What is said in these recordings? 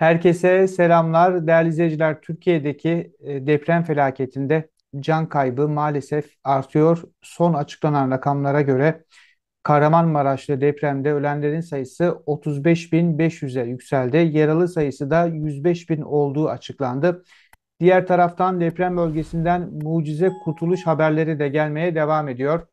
Herkese selamlar. Değerli izleyiciler, Türkiye'deki e, deprem felaketinde can kaybı maalesef artıyor. Son açıklanan rakamlara göre Kahramanmaraş'ta depremde ölenlerin sayısı 35.500'e yükseldi. Yaralı sayısı da 105.000 olduğu açıklandı. Diğer taraftan deprem bölgesinden mucize kurtuluş haberleri de gelmeye devam ediyor.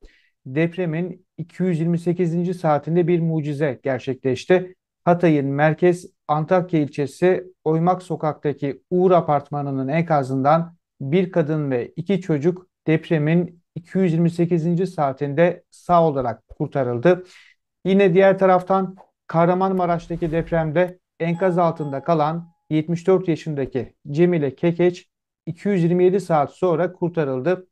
Depremin 228. saatinde bir mucize gerçekleşti. Hatay'ın merkez Antakya ilçesi Oymak sokaktaki Uğur apartmanının enkazından bir kadın ve iki çocuk depremin 228. saatinde sağ olarak kurtarıldı. Yine diğer taraftan Kahramanmaraş'taki depremde enkaz altında kalan 74 yaşındaki Cemile Kekeç 227 saat sonra kurtarıldı.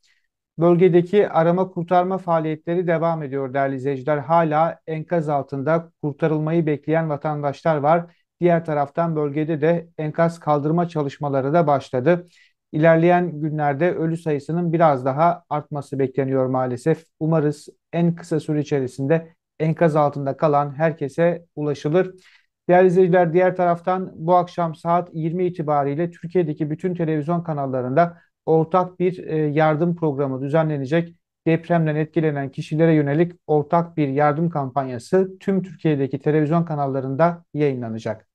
Bölgedeki arama kurtarma faaliyetleri devam ediyor değerli izleyiciler. Hala enkaz altında kurtarılmayı bekleyen vatandaşlar var. Diğer taraftan bölgede de enkaz kaldırma çalışmaları da başladı. İlerleyen günlerde ölü sayısının biraz daha artması bekleniyor maalesef. Umarız en kısa süre içerisinde enkaz altında kalan herkese ulaşılır. Değerli izleyiciler diğer taraftan bu akşam saat 20 itibariyle Türkiye'deki bütün televizyon kanallarında ortak bir e, yardım programı düzenlenecek. Depremden etkilenen kişilere yönelik ortak bir yardım kampanyası tüm Türkiye'deki televizyon kanallarında yayınlanacak.